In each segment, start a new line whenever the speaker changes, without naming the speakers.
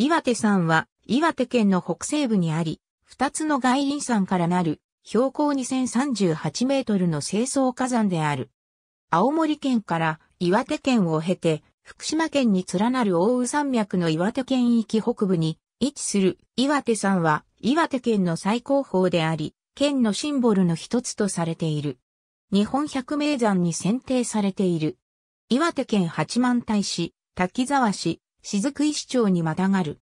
岩手山は岩手県の北西部にあり、二つの外輪山からなる標高2038メートルの清掃火山である。青森県から岩手県を経て福島県に連なる大宇山脈の岩手県域北部に位置する岩手山は岩手県の最高峰であり、県のシンボルの一つとされている。日本百名山に選定されている。岩手県八幡平市、滝沢市、雫石町にまたがる。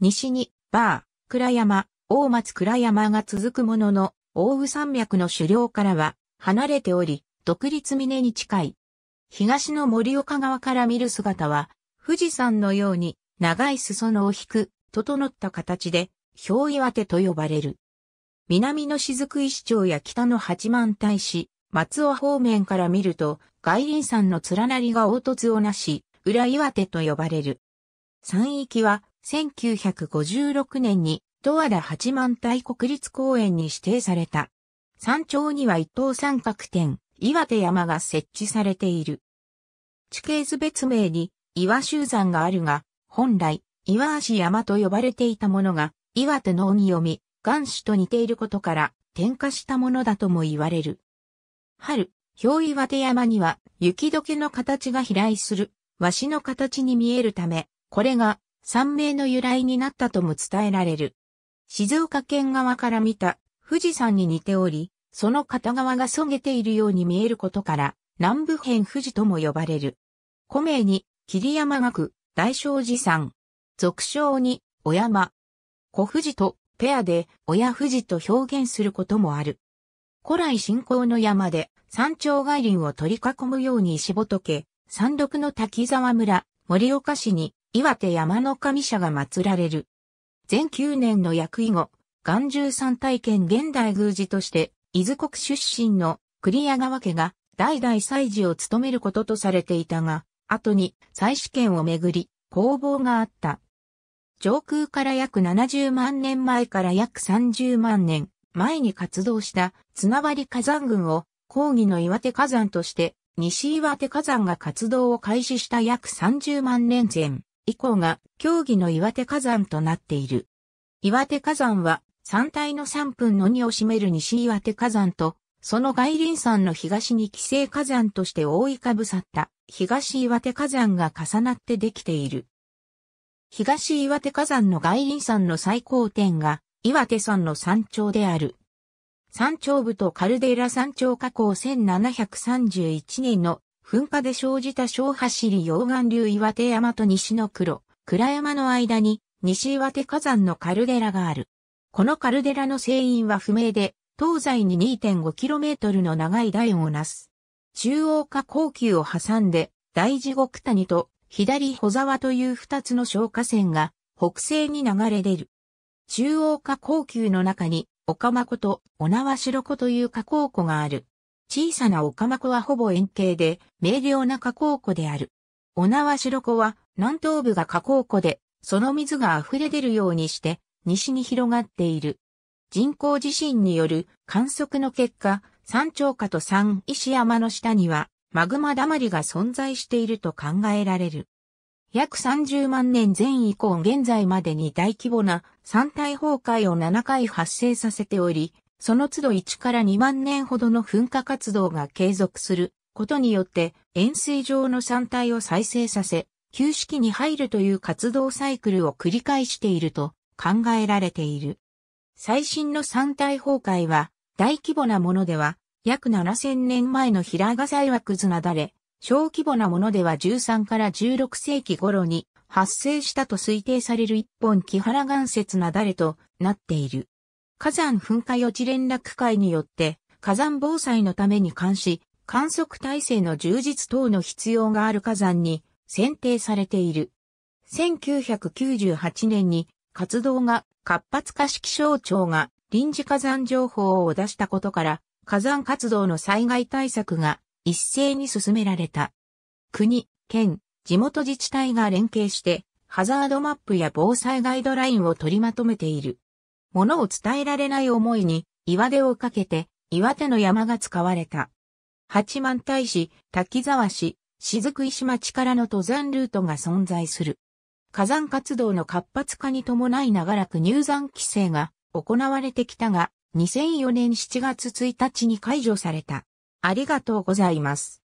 西に、バー、倉山、大松倉山が続くものの、大宇山脈の狩猟からは離れており、独立峰に近い。東の森岡側から見る姿は、富士山のように長い裾野を引く、整った形で、氷岩手と呼ばれる。南の雫石町や北の八幡大使、松尾方面から見ると、外輪山の連なりが凹凸をなし、裏岩手と呼ばれる。山域は1956年に十和田八幡平国立公園に指定された。山頂には一等三角点、岩手山が設置されている。地形図別名に岩集山があるが、本来、岩足山と呼ばれていたものが、岩手の音読み、岩子と似ていることから、点火したものだとも言われる。春、氷岩手山には、雪解けの形が飛来する、和紙の形に見えるため、これが山名の由来になったとも伝えられる。静岡県側から見た富士山に似ており、その片側がそげているように見えることから、南部辺富士とも呼ばれる。古名に、霧山学、大正寺山。俗称に、小山。古富士と、ペアで、親富士と表現することもある。古来信仰の山で、山頂外輪を取り囲むように石仏、山麓の滝沢村、盛岡市に、岩手山の神社が祀られる。全9年の役以後、元十三体験現代宮司として、伊豆国出身の栗谷川家が代々祭事を務めることとされていたが、後に再試験をめぐり、攻防があった。上空から約70万年前から約30万年前に活動した綱張火山群を抗議の岩手火山として西岩手火山が活動を開始した約30万年前、以降が競技の岩手火山となっている。岩手火山は山体の3分の2を占める西岩手火山と、その外輪山の東に規制火山として覆いかぶさった東岩手火山が重なってできている。東岩手火山の外輪山の最高点が岩手山の山頂である。山頂部とカルデラ山頂火口1731年の噴火で生じた小走り溶岩流岩手山と西の黒、倉山の間に西岩手火山のカルデラがある。このカルデラの成因は不明で、東西に 2.5km の長い台をなす。中央下高級を挟んで、大地獄谷と左保沢という二つの小河川が北西に流れ出る。中央下高級の中に、岡間湖と小縄城湖という河口湖がある。小さなオカマはほぼ円形で、明瞭な河口湖である。小縄白湖は、南東部が河口湖で、その水が溢れ出るようにして、西に広がっている。人工地震による観測の結果、山頂下と山石山の下には、マグマだまりが存在していると考えられる。約30万年前以降現在までに大規模な山体崩壊を7回発生させており、その都度1から2万年ほどの噴火活動が継続することによって円錐状の山体を再生させ、旧式に入るという活動サイクルを繰り返していると考えられている。最新の山体崩壊は大規模なものでは約7000年前の平賀災枠なだれ、小規模なものでは13から16世紀頃に発生したと推定される一本木原岩節なだれとなっている。火山噴火予知連絡会によって、火山防災のために監視、観測体制の充実等の必要がある火山に選定されている。1998年に活動が活発化し気象庁が臨時火山情報を出したことから、火山活動の災害対策が一斉に進められた。国、県、地元自治体が連携して、ハザードマップや防災ガイドラインを取りまとめている。物を伝えられない思いに、岩手をかけて、岩手の山が使われた。八幡大使、滝沢市、雫石町からの登山ルートが存在する。火山活動の活発化に伴い長らく入山規制が行われてきたが、2004年7月1日に解除された。ありがとうございます。